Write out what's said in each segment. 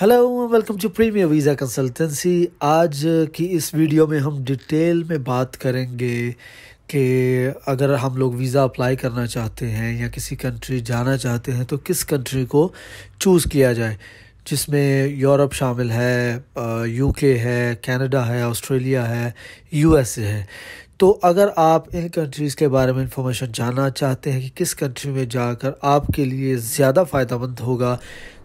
hello welcome to premier visa consultancy आज की इस वीडियो में हम डिटेल में बात करेंगे कि अगर हम लोग वीज़ा अप्लाई करना चाहते हैं या किसी कंट्री जाना चाहते हैं तो किस कंट्री को चूज़ किया जाए जिसमें यूरोप शामिल है यूके है कनाडा है ऑस्ट्रेलिया है यूएसए है तो अगर आप इन कंट्रीज़ के बारे में इंफॉर्मेशन जानना चाहते हैं कि किस कंट्री में जाकर आपके लिए ज़्यादा फ़ायदा मंद होगा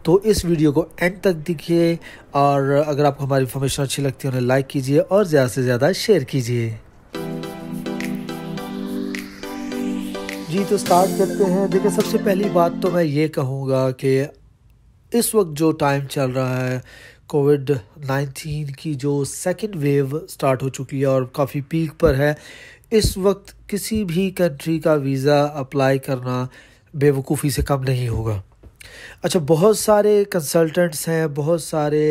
तो इस वीडियो को एंड तक दिखिए और अगर आपको हमारी इन्फॉर्मेशन अच्छी लगती है उन्हें लाइक कीजिए और ज़्यादा से ज़्यादा शेयर कीजिए जी तो स्टार्ट करते हैं देखिए सबसे पहली बात तो मैं ये कहूँगा कि इस वक्त जो टाइम चल रहा है कोविड नाइन्टीन की जो सेकेंड वेव स्टार्ट हो चुकी है और काफ़ी पीक पर है इस वक्त किसी भी कंट्री का वीज़ा अप्लाई करना बेवकूफ़ी से कम नहीं होगा अच्छा बहुत सारे कंसल्टेंट्स हैं बहुत सारे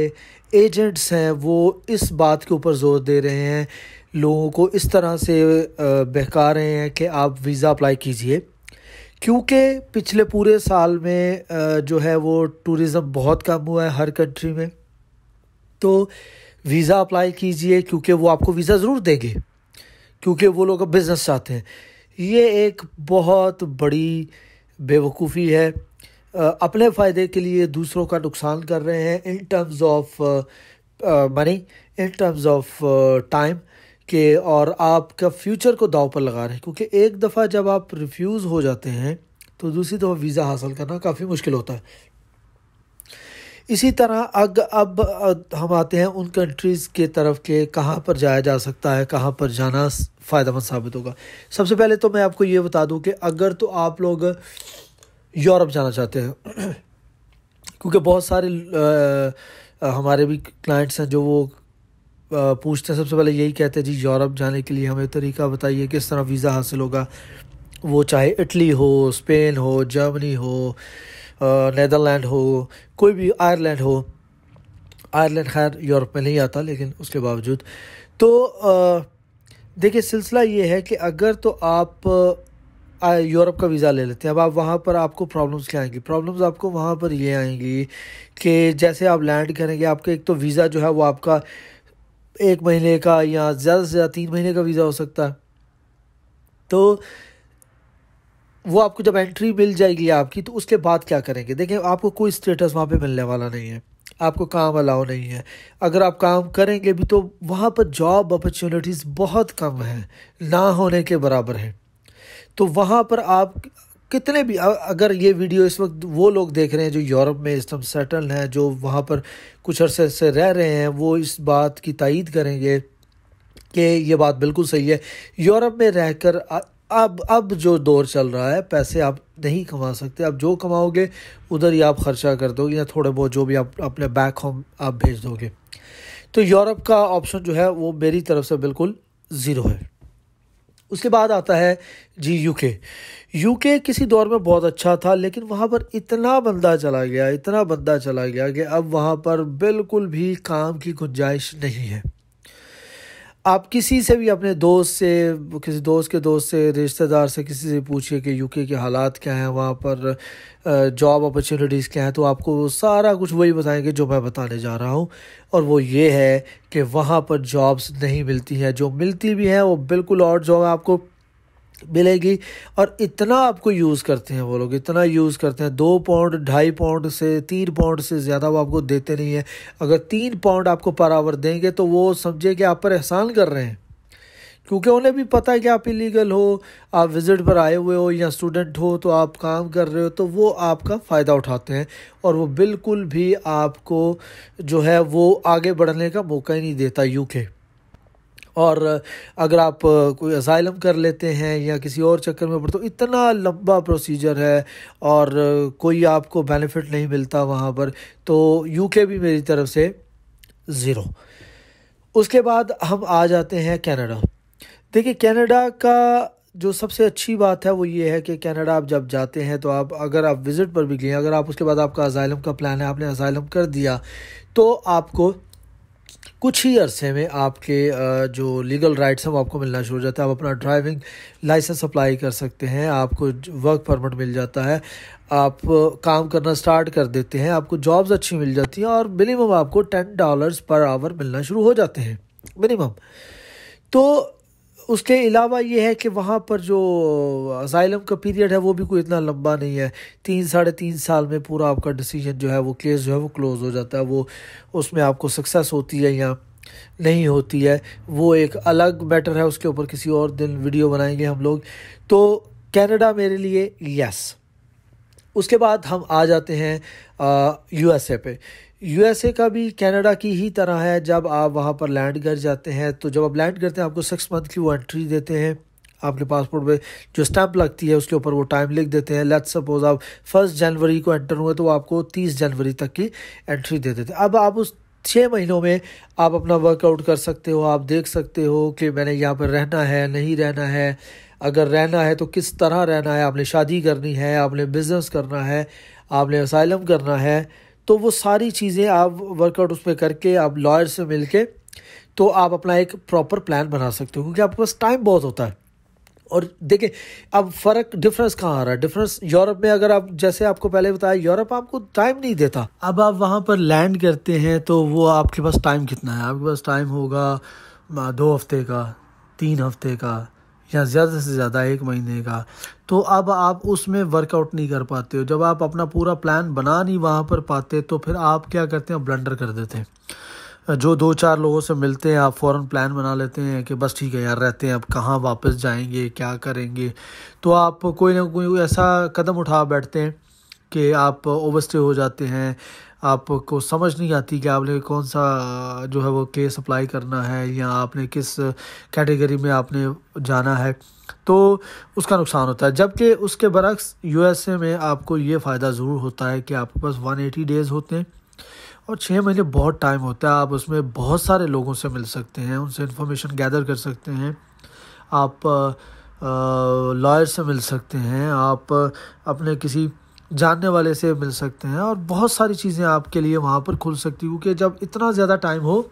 एजेंट्स हैं वो इस बात के ऊपर ज़ोर दे रहे हैं लोगों को इस तरह से बहका रहे हैं कि आप वीज़ा अप्लाई कीजिए क्योंकि पिछले पूरे साल में जो है वो टूरिज़म बहुत कम हुआ है हर कंट्री में तो वीज़ा अप्लाई कीजिए क्योंकि वो आपको वीज़ा ज़रूर देंगे क्योंकि वो लोग अब बिज़नेस चाहते हैं ये एक बहुत बड़ी बेवकूफ़ी है अपने फ़ायदे के लिए दूसरों का नुकसान कर रहे हैं in terms of money in terms of time के और आपका फ्यूचर को दाव पर लगा रहे हैं क्योंकि एक दफ़ा जब आप रिफ्यूज़ हो जाते हैं तो दूसरी दफ़ा वीज़ा हासिल करना काफ़ी मुश्किल होता है इसी तरह अग अब हम आते हैं उन कंट्रीज़ के तरफ के कहाँ पर जाया जा सकता है कहाँ पर जाना फ़ायदेमंद साबित होगा सबसे पहले तो मैं आपको ये बता दूँ कि अगर तो आप लोग यूरोप जाना चाहते हैं क्योंकि बहुत सारे आ, हमारे भी क्लाइंट्स हैं जो वो आ, पूछते हैं सबसे पहले यही कहते हैं जी यूरोप जाने के लिए हमें तरीका बताइए किस तरह वीज़ा हासिल होगा वो चाहे इटली हो स्पेन हो जर्मनी हो नदरलैंड हो कोई भी आयरलैंड हो आयरलैंड खैर यूरोप में नहीं आता लेकिन उसके बावजूद तो देखिए सिलसिला ये है कि अगर तो आप यूरोप का वीज़ा ले लेते हैं अब आप वहाँ पर आपको प्रॉब्लम्स क्या आएंगी प्रॉब्लम्स आपको वहाँ पर ये आएंगी कि जैसे आप लैंड करेंगे आपका एक तो वीज़ा जो है वो आपका एक महीने का या ज़्यादा से ज़्यादा तीन महीने का वीज़ा हो सकता है तो वो आपको जब एंट्री मिल जाएगी आपकी तो उसके बाद क्या करेंगे देखिए आपको कोई स्टेटस वहाँ पे मिलने वाला नहीं है आपको काम अलाउ नहीं है अगर आप काम करेंगे भी तो वहाँ पर जॉब अपॉर्चुनिटीज़ बहुत कम हैं ना होने के बराबर हैं तो वहाँ पर आप कितने भी अगर ये वीडियो इस वक्त वो लोग देख रहे हैं जो यूरोप में इस वक्त सेटल हैं जो वहाँ पर कुछ अरसे से रह रहे हैं वो इस बात की तइद करेंगे कि ये बात बिल्कुल सही है यूरोप में रहकर अब अब जो दौर चल रहा है पैसे आप नहीं कमा सकते आप जो कमाओगे उधर ही आप खर्चा कर दोगे या थोड़े बहुत जो भी आप अपने बैक होम आप भेज दोगे तो यूरोप का ऑप्शन जो है वो मेरी तरफ से बिल्कुल ज़ीरो है उसके बाद आता है जी यूके यूके किसी दौर में बहुत अच्छा था लेकिन वहाँ पर इतना बंदा चला गया इतना बंदा चला गया कि अब वहाँ पर बिल्कुल भी काम की गुंजाइश नहीं है आप किसी से भी अपने दोस्त से किसी दोस्त के दोस्त से रिश्तेदार से किसी से पूछिए कि यूके के हालात क्या हैं वहाँ पर जॉब अपॉर्चुनिटीज़ क्या हैं तो आपको सारा कुछ वही बताएंगे जो मैं बताने जा रहा हूँ और वो ये है कि वहाँ पर जॉब्स नहीं मिलती हैं जो मिलती भी हैं वो बिल्कुल और जॉब आपको मिलेगी और इतना आपको यूज़ करते हैं वो लोग इतना यूज़ करते हैं दो पाउंड ढाई पाउंड से तीन पाउंड से ज़्यादा वो आपको देते नहीं है अगर तीन पाउंड आपको पर आवर देंगे तो वो समझे कि आप पर एहसान कर रहे हैं क्योंकि उन्हें भी पता है कि आप इलीगल हो आप विज़िट पर आए हुए हो या स्टूडेंट हो तो आप काम कर रहे हो तो वो आपका फ़ायदा उठाते हैं और वो बिल्कुल भी आपको जो है वो आगे बढ़ने का मौका ही नहीं देता यूके और अगर आप कोई असाइलम कर लेते हैं या किसी और चक्कर में पड़ते हो इतना लंबा प्रोसीजर है और कोई आपको बेनिफिट नहीं मिलता वहाँ पर तो यूके भी मेरी तरफ से ज़ीरो उसके बाद हम आ जाते हैं कनाडा देखिए कनाडा का जो सबसे अच्छी बात है वो ये है कि कनाडा आप जब जाते हैं तो आप अगर आप विज़िट पर भी गए अगर आप उसके बाद आपका अजाइलम का प्लान है आपने अजाइलम कर दिया तो आपको कुछ ही अरसे में आपके जो लीगल राइट्स हैं वो आपको मिलना शुरू हो जाता है आप अपना ड्राइविंग लाइसेंस अप्लाई कर सकते हैं आपको वर्क परमिट मिल जाता है आप काम करना स्टार्ट कर देते हैं आपको जॉब्स अच्छी मिल जाती हैं और मिनिमम आपको टेन डॉलर्स पर आवर मिलना शुरू हो जाते हैं मिनिमम तो उसके अलावा ये है कि वहाँ पर जो जाइलम का पीरियड है वो भी कोई इतना लंबा नहीं है तीन साढ़े तीन साल में पूरा आपका डिसीजन जो है वो केस जो है वो क्लोज़ हो जाता है वो उसमें आपको सक्सेस होती है या नहीं होती है वो एक अलग मैटर है उसके ऊपर किसी और दिन वीडियो बनाएंगे हम लोग तो कैनेडा मेरे लिए यस उसके बाद हम आ जाते हैं ए पे यूएसए का भी कनाडा की ही तरह है जब आप वहाँ पर लैंड कर जाते हैं तो जब आप लैंड करते हैं आपको सिक्स मंथ की वो एंट्री देते हैं आपके पासपोर्ट पे जो स्टैंप लगती है उसके ऊपर वो टाइम लिख देते हैं लेट्स सपोज आप फर्स्ट जनवरी को एंटर हुए तो आपको तीस जनवरी तक की एंट्री दे देते हैं अब आप उस छः महीनों में आप अपना वर्कआउट कर सकते हो आप देख सकते हो कि मैंने यहाँ पर रहना है नहीं रहना है अगर रहना है तो किस तरह रहना है आपने शादी करनी है आपने बिज़नेस करना है आपने असाइलम करना है तो वो सारी चीज़ें आप वर्कआउट उस पर करके आप लॉयर से मिल के तो आप अपना एक प्रॉपर प्लान बना सकते हो क्योंकि आपके पास टाइम बहुत होता है और देखें अब फ़र्क डिफरेंस कहाँ आ रहा है डिफरेंस यूरोप में अगर आप जैसे आपको पहले बताया यूरोप आपको टाइम नहीं देता अब आप वहाँ पर लैंड करते हैं तो वो आपके पास टाइम कितना है आपके पास टाइम होगा दो हफ्ते का तीन हफ्ते का या ज़्यादा से ज़्यादा एक महीने का तो अब आप उसमें वर्कआउट नहीं कर पाते हो जब आप अपना पूरा प्लान बना नहीं वहाँ पर पाते तो फिर आप क्या करते हैं ब्लंडर कर देते हैं जो दो चार लोगों से मिलते हैं आप फ़ौर प्लान बना लेते हैं कि बस ठीक है यार रहते हैं अब कहाँ वापस जाएंगे क्या करेंगे तो आप कोई ना कोई ऐसा कदम उठा बैठते हैं कि आप ओवरस्टे हो जाते हैं आपको समझ नहीं आती कि आपने कौन सा जो है वो केस अप्लाई करना है या आपने किस कैटेगरी में आपने जाना है तो उसका नुकसान होता है जबकि उसके बरक्स यूएसए में आपको ये फ़ायदा ज़रूर होता है कि आपके पास 180 डेज़ होते हैं और छः महीने बहुत टाइम होता है आप उसमें बहुत सारे लोगों से मिल सकते हैं उनसे इंफॉर्मेशन गैदर कर सकते हैं आप लॉयर से मिल सकते हैं आप अपने किसी जानने वाले से मिल सकते हैं और बहुत सारी चीज़ें आपके लिए वहाँ पर खुल सकती हूँ कि जब इतना ज़्यादा टाइम हो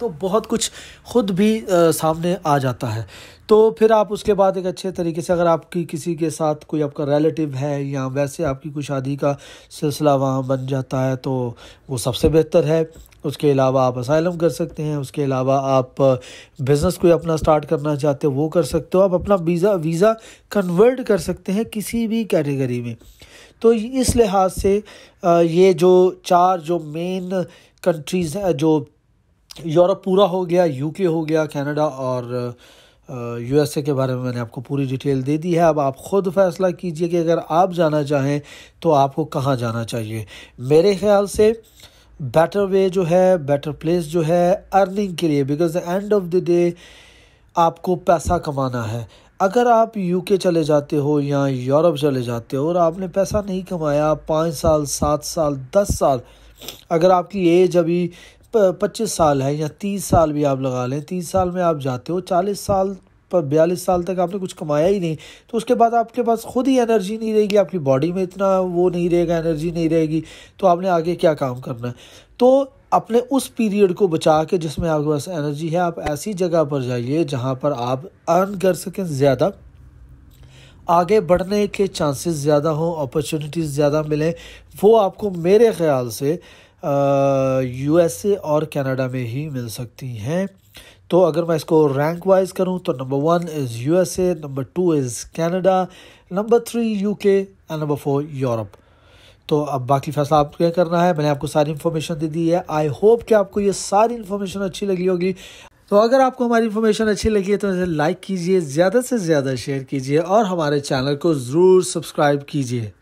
तो बहुत कुछ खुद भी आ, सामने आ जाता है तो फिर आप उसके बाद एक अच्छे तरीके से अगर आपकी किसी के साथ कोई आपका रिलेटिव है या वैसे आपकी कोई शादी का सिलसिला वहाँ बन जाता है तो वो सबसे बेहतर है उसके अलावा आप असाइलम कर सकते हैं उसके अलावा आप बिज़नेस uh, कोई अपना स्टार्ट करना चाहते हो वो कर सकते हो आप अपना वीज़ा वीज़ा कन्वर्ट कर सकते हैं किसी भी कैटेगरी में तो इस लिहाज से uh, ये जो चार जो मेन कंट्रीज़ हैं जो यूरोप पूरा हो गया यूके हो गया कनाडा और यूएसए uh, के बारे में मैंने आपको पूरी डिटेल दे दी है अब आप ख़ुद फैसला कीजिए कि अगर आप जाना चाहें तो आपको कहाँ जाना चाहिए मेरे ख्याल से बेटर वे जो है बेटर प्लेस जो है अर्निंग के लिए because the end of the day आपको पैसा कमाना है अगर आप यूके चले जाते हो या यूरोप चले जाते हो और आपने पैसा नहीं कमाया पाँच साल सात साल दस साल अगर आपकी एज अभी पच्चीस साल है या तीस साल भी आप लगा लें तीस साल में आप जाते हो चालीस साल पर बयालीस साल तक आपने कुछ कमाया ही नहीं तो उसके बाद आपके पास खुद ही एनर्जी नहीं रहेगी आपकी बॉडी में इतना वो नहीं रहेगा एनर्जी नहीं रहेगी तो आपने आगे क्या काम करना है तो अपने उस पीरियड को बचा के जिसमें आपके पास एनर्जी है आप ऐसी जगह पर जाइए जहाँ पर आप अर्न कर सकें ज़्यादा आगे बढ़ने के चांसेस ज़्यादा हों अपॉर्चुनिटीज़ ज़्यादा मिलें वो आपको मेरे ख्याल से यूएसए और कनाडा में ही मिल सकती हैं तो अगर मैं इसको रैंक वाइज करूं तो number one is USA number two is Canada number three UK and number four Europe तो अब बाकी फैसला आपको क्या करना है मैंने आपको सारी इन्फॉर्मेशन दे दी है आई होप कि आपको ये सारी इन्फॉर्मेशन अच्छी लगी होगी तो अगर आपको हमारी इन्फॉर्मेशन अच्छी लगी है तो इसे लाइक कीजिए ज़्यादा से ज़्यादा शेयर कीजिए और हमारे चैनल को ज़रूर सब्सक्राइब कीजिए